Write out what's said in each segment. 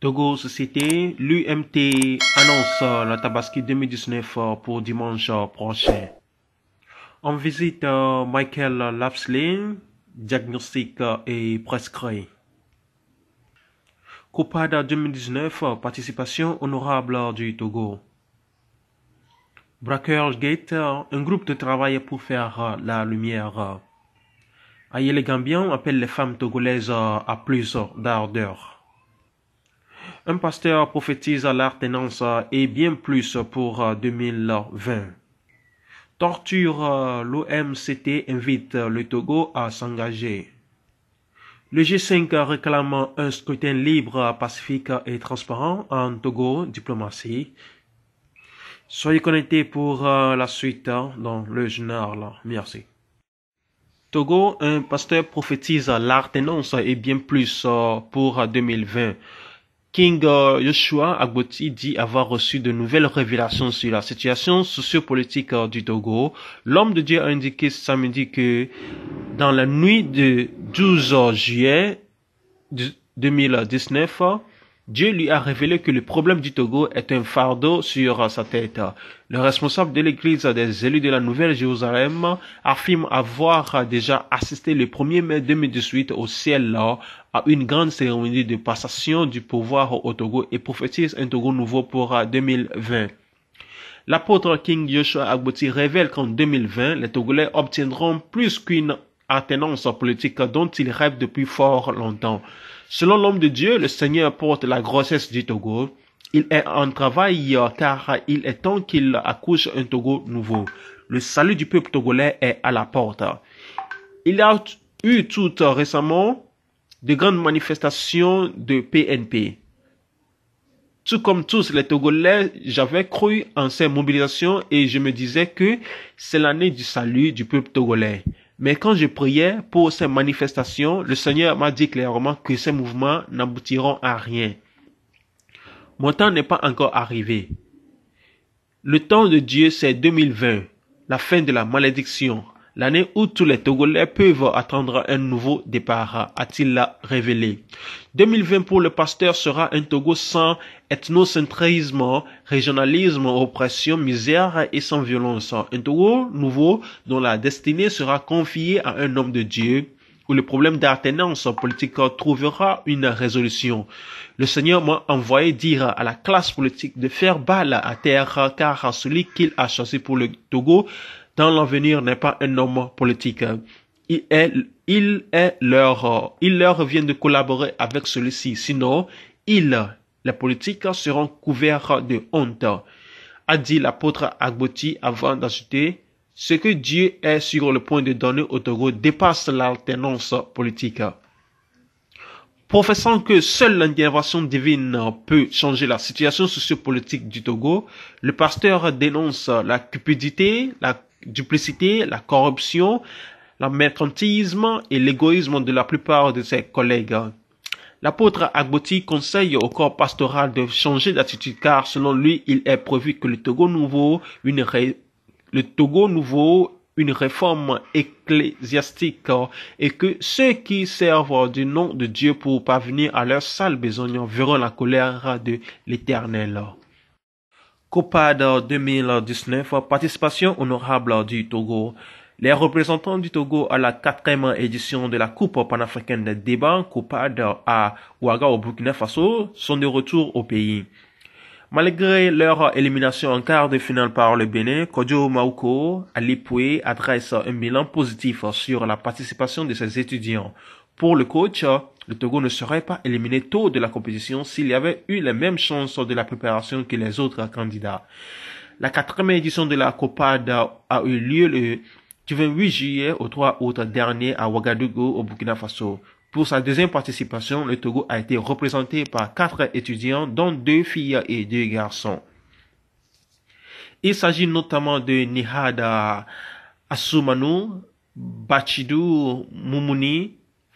Togo Société, l'UMT annonce euh, la Tabaski 2019 euh, pour dimanche euh, prochain. On visite Michael Lapsley, diagnostic et prescrit. Copada 2019, participation honorable du Togo. Bracker Gate, un groupe de travail pour faire la lumière. les Gambian appelle les femmes togolaises à plus d'ardeur. Un pasteur prophétise l'alternance et bien plus pour 2020. Euh, Torture, euh, l'OMCT invite euh, le Togo à s'engager. Le G5 réclame un scrutin libre, pacifique et transparent en Togo diplomatie. Soyez connectés pour la suite hein, dans le journal. Merci. Togo, un pasteur prophétise l'alternance et bien plus pour 2020. King euh, Yoshua Agboti dit avoir reçu de nouvelles révélations sur la situation sociopolitique euh, du Togo. L'homme de Dieu a indiqué samedi que dans la nuit de 12 juillet 2019, Dieu lui a révélé que le problème du Togo est un fardeau sur sa tête. Le responsable de l'église des élus de la Nouvelle-Jérusalem affirme avoir déjà assisté le 1er mai 2018 au ciel à une grande cérémonie de passation du pouvoir au Togo et prophétise un Togo nouveau pour 2020. L'apôtre King Joshua Agboti révèle qu'en 2020, les Togolais obtiendront plus qu'une attenance politique dont ils rêvent depuis fort longtemps. Selon l'homme de Dieu, le Seigneur porte la grossesse du Togo. Il est en travail car il est temps qu'il accouche un Togo nouveau. Le salut du peuple togolais est à la porte. Il y a eu tout récemment de grandes manifestations de PNP. Tout comme tous les Togolais, j'avais cru en ces mobilisations et je me disais que c'est l'année du salut du peuple togolais. Mais quand je priais pour ces manifestations, le Seigneur m'a dit clairement que ces mouvements n'aboutiront à rien. Mon temps n'est pas encore arrivé. Le temps de Dieu, c'est 2020, la fin de la malédiction, l'année où tous les Togolais peuvent attendre un nouveau départ, a-t-il révélé. 2020 pour le pasteur sera un Togo sans ethnocentrisme, régionalisme, oppression, misère et sans violence. Un Togo nouveau dont la destinée sera confiée à un homme de Dieu où le problème d'alternance politique trouvera une résolution. Le Seigneur m'a envoyé dire à la classe politique de faire balle à terre car celui qu'il a chassé pour le Togo dans l'avenir n'est pas un homme politique. Il est, il est leur, il leur vient de collaborer avec celui-ci. Sinon, ils, les politiques, seront couverts de honte. A dit l'apôtre Agboti avant d'ajouter, ce que Dieu est sur le point de donner au Togo dépasse l'alternance politique. Professant que seule l'intervention divine peut changer la situation sociopolitique du Togo, le pasteur dénonce la cupidité, la duplicité, la corruption, le mercantilisme et l'égoïsme de la plupart de ses collègues. L'apôtre Agboti conseille au corps pastoral de changer d'attitude car selon lui, il est prévu que le Togo nouveau, une le Togo nouveau une réforme ecclésiastique et que ceux qui servent du nom de Dieu pour parvenir à leur sale besogne verront la colère de l'Éternel. COPAD 2019, participation honorable du Togo. Les représentants du Togo à la quatrième édition de la Coupe panafricaine des débats, COPAD à Ouaga au Burkina Faso, sont de retour au pays. Malgré leur élimination en quart de finale par le Bénin, Kodjo Mauko à Lipoué adresse un bilan positif sur la participation de ses étudiants. Pour le coach, le Togo ne serait pas éliminé tôt de la compétition s'il y avait eu les mêmes chances de la préparation que les autres candidats. La quatrième édition de la Copada a eu lieu le 28 juillet au 3 août dernier à Ouagadougou au Burkina Faso. Pour sa deuxième participation, le Togo a été représenté par quatre étudiants, dont deux filles et deux garçons. Il s'agit notamment de Nihada Asumanu, Bachidou Moumouni,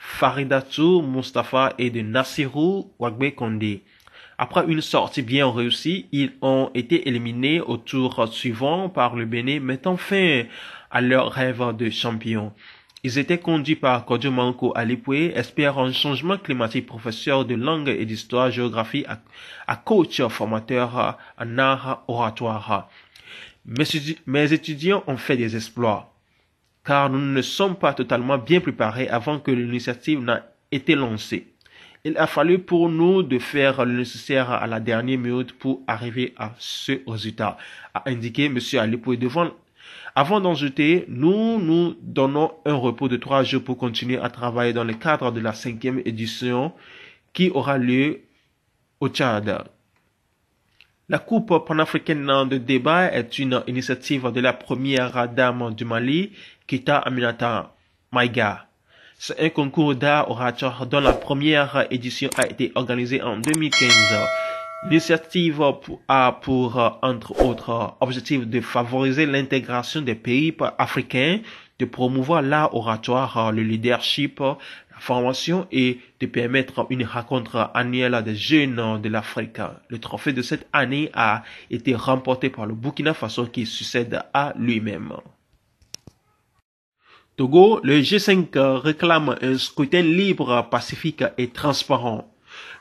Faridatou Mustafa et de Nasiru Wagbe Kondé. Après une sortie bien réussie, ils ont été éliminés au tour suivant par le Bénin, mettant fin à leur rêve de champion. Ils étaient conduits par Kodjumanko Alipwe, espérant un changement climatique, professeur de langue et d'histoire géographie, à, coach formateur en art oratoire. mes étudiants ont fait des exploits car nous ne sommes pas totalement bien préparés avant que l'initiative n'ait été lancée. Il a fallu pour nous de faire le nécessaire à la dernière minute pour arriver à ce résultat, a indiqué M. Alipo. Devant, avant d'en jeter, nous nous donnons un repos de trois jours pour continuer à travailler dans le cadre de la cinquième édition qui aura lieu au Tchad. La Coupe panafricaine de débat est une initiative de la première dame du Mali Kita Aminata. Maiga. C'est un concours d'art oratoire dont la première édition a été organisée en 2015. L'initiative a pour, entre autres, objectif de favoriser l'intégration des pays africains, de promouvoir l'art oratoire, le leadership, la formation et de permettre une rencontre annuelle des jeunes de l'Afrique. Le trophée de cette année a été remporté par le Burkina Faso qui succède à lui-même. Togo, le G5 réclame un scrutin libre, pacifique et transparent.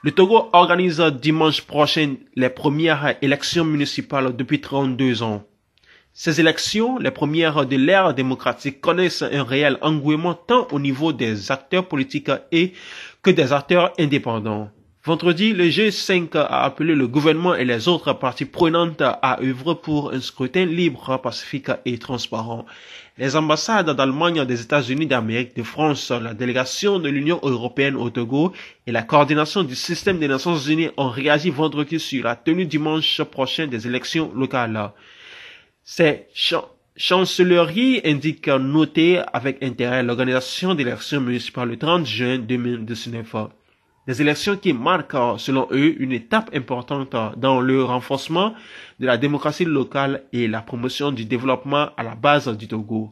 Le Togo organise dimanche prochain les premières élections municipales depuis 32 ans. Ces élections, les premières de l'ère démocratique, connaissent un réel engouement tant au niveau des acteurs politiques et que des acteurs indépendants. Vendredi, le G5 a appelé le gouvernement et les autres parties prenantes à œuvrer pour un scrutin libre, pacifique et transparent. Les ambassades d'Allemagne, des États-Unis, d'Amérique, de France, la délégation de l'Union européenne au Togo et la coordination du système des Nations unies ont réagi vendredi sur la tenue dimanche prochain des élections locales. Ces chancelleries indiquent noter avec intérêt l'organisation des élections municipales le 30 juin 2019. Des élections qui marquent, hein, selon eux, une étape importante hein, dans le renforcement de la démocratie locale et la promotion du développement à la base du Togo.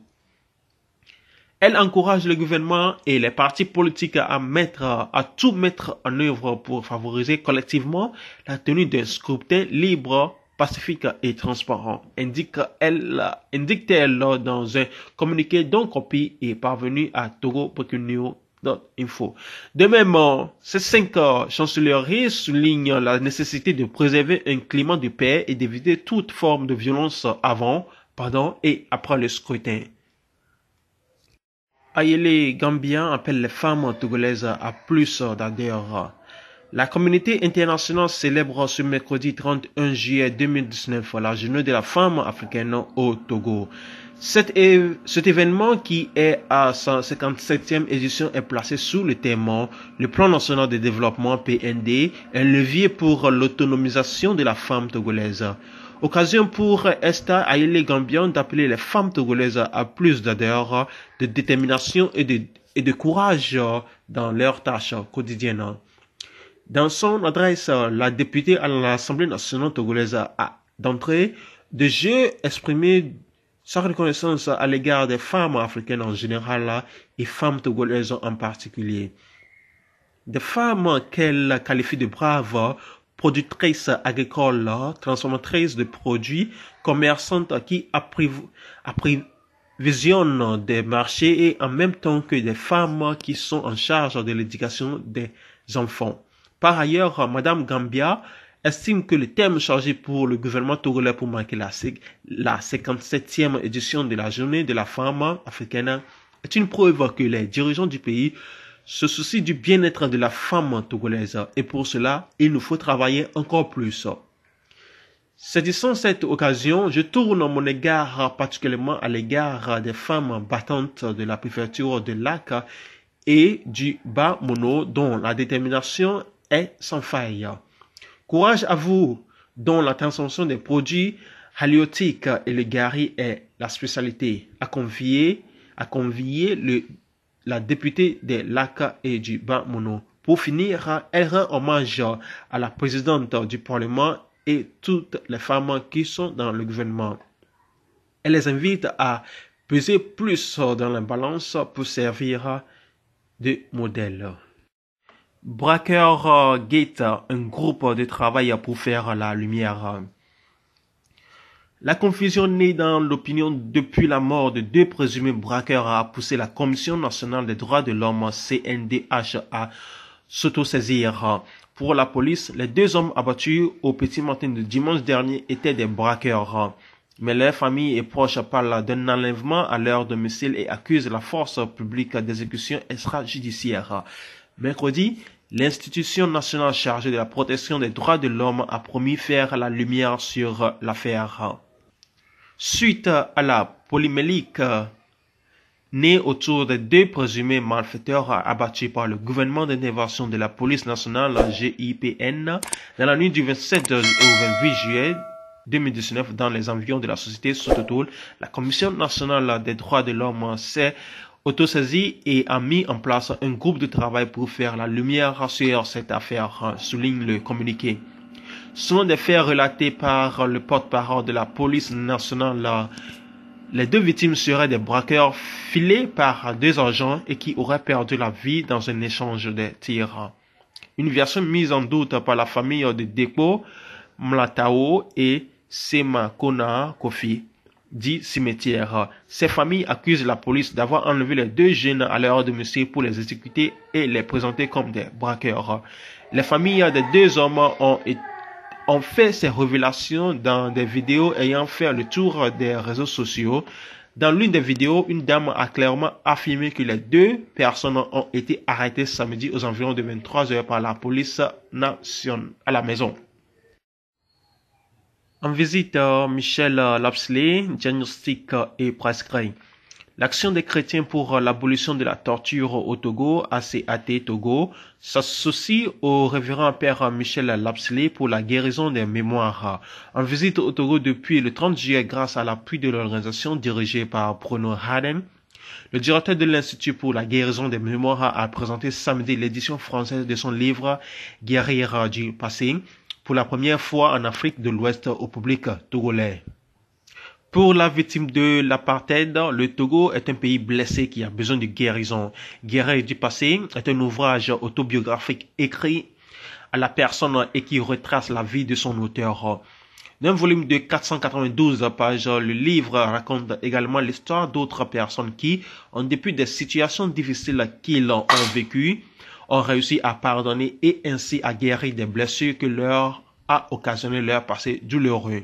Elle encourage le gouvernement et les partis politiques à mettre, à tout mettre en œuvre pour favoriser collectivement la tenue d'un scrutin libre, pacifique et transparent, indique-t-elle indique dans un communiqué dont copie est parvenue à Togo Pekunio de même, ces cinq chancelleries soulignent la nécessité de préserver un climat de paix et d'éviter toute forme de violence avant, pendant et après le scrutin. Ayele Gambien appelle les femmes togolaises à plus d'adhérents. La communauté internationale célèbre ce mercredi 31 juillet 2019 la journée de la femme africaine au Togo. Cet, événement qui est à sa e édition est placé sous le témoin le plan national de développement PND, un levier pour l'autonomisation de la femme togolaise. Occasion pour Esther Aïlé Gambian d'appeler les femmes togolaises à plus d'ailleurs de détermination et de, et de courage dans leurs tâches quotidiennes. Dans son adresse, la députée à l'Assemblée nationale togolaise a d'entrée de jeu exprimé sa reconnaissance à l'égard des femmes africaines en général et femmes togolaises en particulier. Des femmes qu'elle qualifie de braves, productrices agricoles, transformatrices de produits, commerçantes qui apprévisionnent des marchés et en même temps que des femmes qui sont en charge de l'éducation des enfants. Par ailleurs, Madame Gambia estime que le thème chargé pour le gouvernement togolais pour marquer la, la 57e édition de la journée de la femme africaine est une preuve que les dirigeants du pays se soucient du bien-être de la femme togolaise et pour cela, il nous faut travailler encore plus. Saisissant cette occasion, je tourne mon égard particulièrement à l'égard des femmes battantes de la préfecture de Lac et du Bas-Mono dont la détermination est sans faille. Courage à vous dont la transformation des produits halieutiques et le gari est la spécialité. À convier, à convier le, la députée des l'ACA et du Mono. Pour finir, elle rend hommage à la présidente du Parlement et toutes les femmes qui sont dans le gouvernement. Elle les invite à peser plus dans la balance pour servir de modèle. Brakergate, euh, un groupe de travail pour faire la lumière. La confusion née dans l'opinion depuis la mort de deux présumés braqueurs a poussé la Commission nationale des droits de l'homme CNDH à s'autosaisir. Pour la police, les deux hommes abattus au petit matin de dimanche dernier étaient des braqueurs. Mais leurs familles et proches parlent d'un enlèvement à leur domicile et accusent la force publique d'exécution extrajudiciaire. Mercredi, L'institution nationale chargée de la protection des droits de l'homme a promis faire la lumière sur l'affaire. Suite à la polymélique née autour des deux présumés malfaiteurs abattus par le gouvernement d'intervention de la police nationale GIPN dans la nuit du 27 au 28 juillet 2019 dans les environs de la société Sototoul, la Commission nationale des droits de l'homme s'est Autosazi et a mis en place un groupe de travail pour faire la lumière sur cette affaire, euh, souligne le communiqué. Selon des faits relatés par le porte-parole de la police nationale, les deux victimes seraient des braqueurs filés par deux agents et qui auraient perdu la vie dans un échange de tirs. Une version mise en doute par la famille de Depo, Mlatao et Sema Kona Kofi dit cimetière. Ces familles accusent la police d'avoir enlevé les deux jeunes à l'heure de monsieur pour les exécuter et les présenter comme des braqueurs. Les familles des deux hommes ont, ont fait ces révélations dans des vidéos ayant fait le tour des réseaux sociaux. Dans l'une des vidéos, une dame a clairement affirmé que les deux personnes ont été arrêtées samedi aux environs de 23 heures par la police nationale à la maison. En visite, euh, Michel euh, Lapsley diagnostic et euh, prescrit L'action des chrétiens pour l'abolition de la torture au Togo, ACAT Togo, s'associe au révérend père Michel Lapsley pour la guérison des mémoires. En visite au Togo depuis le 30 juillet grâce à l'appui de l'organisation dirigée par Bruno Hadden. le directeur de l'Institut pour la guérison des mémoires a présenté samedi l'édition française de son livre Guérir du passé, pour la première fois en Afrique de l'Ouest au public togolais. Pour la victime de l'apartheid, le Togo est un pays blessé qui a besoin de guérison. Guérir du passé est un ouvrage autobiographique écrit à la personne et qui retrace la vie de son auteur. D'un volume de 492 pages, le livre raconte également l'histoire d'autres personnes qui, en dépit des situations difficiles qu'ils ont vécues, ont réussi à pardonner et ainsi à guérir des blessures que leur a occasionné leur passé douloureux.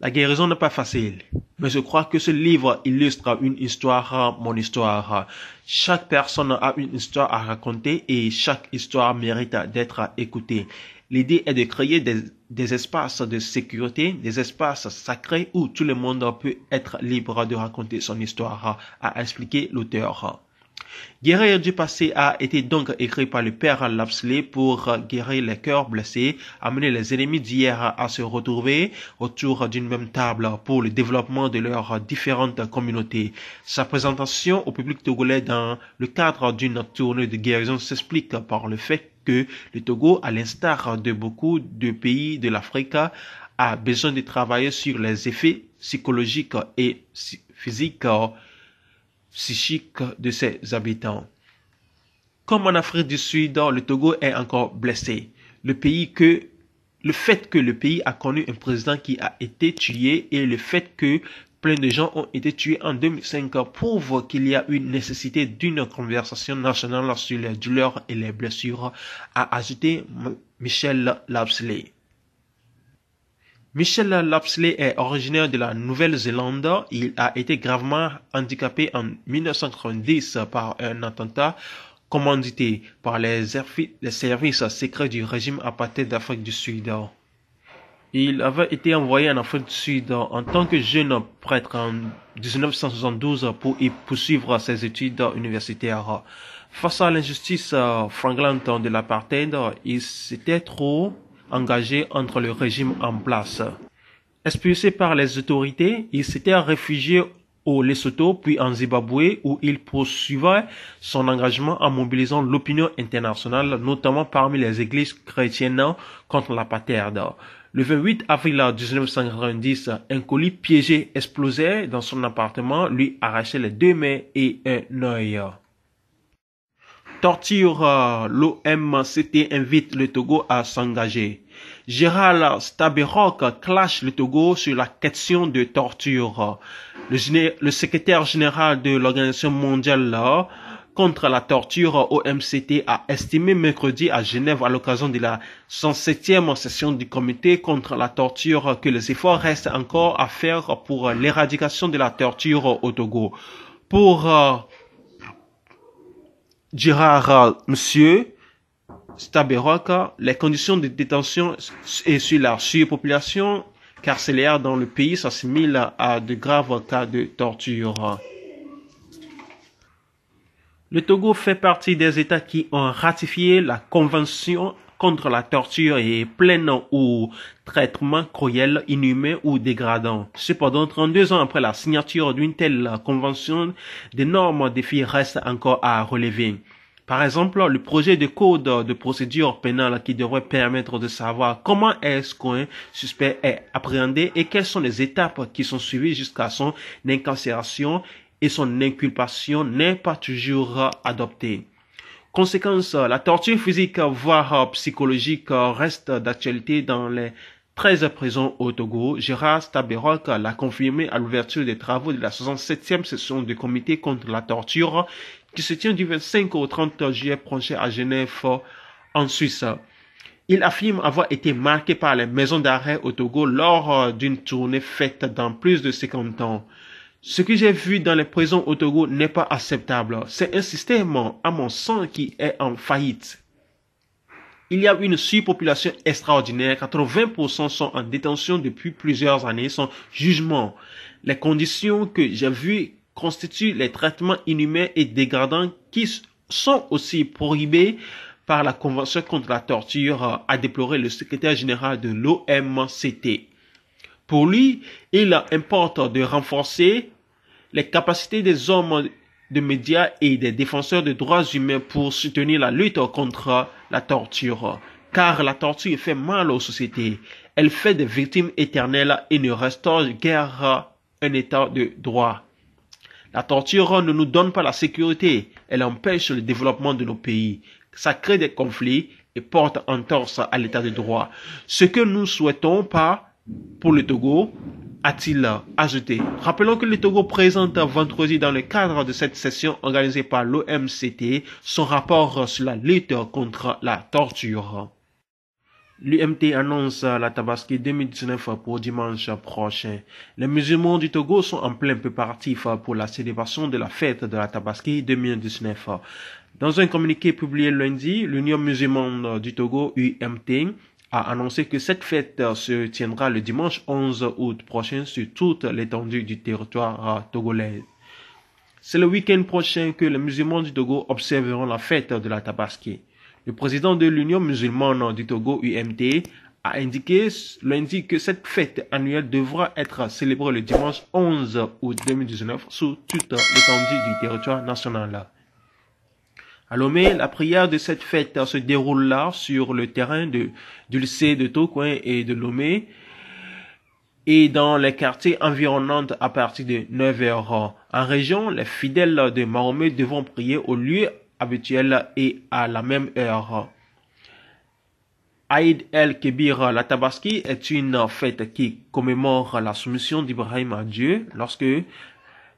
La guérison n'est pas facile, mais je crois que ce livre illustre une histoire, mon histoire. Chaque personne a une histoire à raconter et chaque histoire mérite d'être écoutée. L'idée est de créer des, espaces de sécurité, des espaces sacrés où tout le monde peut être libre de raconter son histoire, a expliqué l'auteur. Guérir du passé a été donc écrit par le père Lapsley pour euh, guérir les cœurs blessés, amener les ennemis d'hier à se retrouver autour d'une même table pour le développement de leurs différentes communautés. Sa présentation au public togolais dans le cadre d'une tournée de guérison s'explique par le fait que le Togo, à l'instar de beaucoup de pays de l'Afrique, a besoin de travailler sur les effets psychologiques et physiques psychique de ses habitants. Comme en Afrique du Sud, le Togo est encore blessé. Le pays que le fait que le pays a connu un président qui a été tué et le fait que plein de gens ont été tués en 2005 prouve qu'il y a une nécessité d'une conversation nationale sur les douleurs et les blessures, a ajouté Michel Lapsley. Michel Lapsley est originaire de la Nouvelle-Zélande. Il a été gravement handicapé en 1990 par un attentat commandité par les, services secrets du régime apartheid d'Afrique du Sud. Il avait été envoyé en Afrique du Sud en tant que jeune prêtre en 1972 pour y poursuivre ses études universitaires. Face à l'injustice franglante de l'apartheid, il s'était trop engagé entre le régime en place. Expulsé par les autorités, il s'était réfugié au Lesotho puis en Zimbabwe où il poursuivait son engagement en mobilisant l'opinion internationale, notamment parmi les églises chrétiennes contre la paterne. Le 28 avril 1990, un colis piégé explosait dans son appartement, lui arrachait les deux mains et un œil torture, euh, l'OMCT invite le Togo à s'engager. Gérald Staberok clash le Togo sur la question de torture. Le, le secrétaire général de l'Organisation mondiale euh, contre la torture OMCT a estimé mercredi à Genève à l'occasion de la 107e session du comité contre la torture que les efforts restent encore à faire pour l'éradication de la torture au Togo. Pour euh, dira monsieur Staberoka, les conditions de détention et sur la surpopulation carcérale dans le pays s'assimilent à de graves cas de torture. Le Togo fait partie des États qui ont ratifié la Convention contre la torture et plein ou traitement cruel, inhumain ou dégradant. Cependant, 32 ans après la signature d'une telle convention, d'énormes défis restent encore à relever. Par exemple, le projet de code de procédure pénale qui devrait permettre de savoir comment est-ce qu'un suspect est appréhendé et quelles sont les étapes qui sont suivies jusqu'à son incarcération et son inculpation n'est pas toujours adopté. Conséquence, la torture physique, voire euh, psychologique, euh, reste d'actualité dans les 13 prisons au Togo. Gérard Staberok l'a confirmé à l'ouverture des travaux de la 67e session du comité contre la torture qui se tient du 25 au 30 juillet prochain à Genève, euh, en Suisse. Il affirme avoir été marqué par les maisons d'arrêt au Togo lors d'une tournée faite dans plus de 50 ans. Ce que j'ai vu dans les prisons au Togo n'est pas acceptable. C'est un système, à mon sens, qui est en faillite. Il y a une surpopulation extraordinaire. 80% sont en détention depuis plusieurs années sans jugement. Les conditions que j'ai vues constituent les traitements inhumains et dégradants qui sont aussi prohibés par la Convention contre la torture, a déploré le secrétaire général de l'OMCT. Pour lui, il importe de renforcer les capacités des hommes de médias et des défenseurs des droits humains pour soutenir la lutte contre la torture. Car la torture fait mal aux sociétés. Elle fait des victimes éternelles et ne restaure guère un état de droit. La torture ne nous donne pas la sécurité. Elle empêche le développement de nos pays. Ça crée des conflits et porte en torse à l'état de droit. Ce que nous souhaitons pas pour le Togo, a-t-il ajouté. Rappelons que le Togo présente vendredi dans le cadre de cette session organisée par l'OMCT son rapport sur la lutte contre la torture. L'UMT annonce la Tabaski 2019 pour dimanche prochain. Les musulmans du Togo sont en plein préparatif pour la célébration de la fête de la Tabaski 2019. Dans un communiqué publié lundi, l'Union musulmane du Togo, UMT, a annoncé que cette fête euh, se tiendra le dimanche 11 août prochain sur toute l'étendue du territoire euh, togolais. C'est le week-end prochain que les musulmans du Togo observeront la fête de la Tabaski. Le président de l'Union musulmane du Togo, UMT, a indiqué lundi que cette fête annuelle devra être célébrée le dimanche 11 août 2019 sur toute l'étendue du territoire national. À Lomé, la prière de cette fête se déroule là, sur le terrain de lycée de Tocouin et de Lomé, et dans les quartiers environnants à partir de 9h. En région, les fidèles de Mahomet devront prier au lieu habituel et à la même heure. Aïd el Kebir. la Tabaski, est une fête qui commémore la soumission d'Ibrahim à Dieu lorsque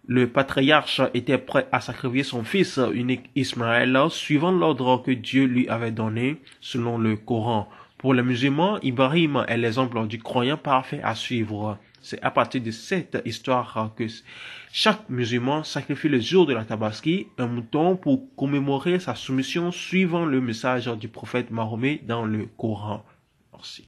le patriarche était prêt à sacrifier son fils unique Ismaël suivant l'ordre que Dieu lui avait donné selon le Coran. Pour les musulmans, Ibrahim est l'exemple du croyant parfait à suivre. C'est à partir de cette histoire que chaque musulman sacrifie le jour de la Tabaski un mouton pour commémorer sa soumission suivant le message du prophète Mahomet dans le Coran. Merci.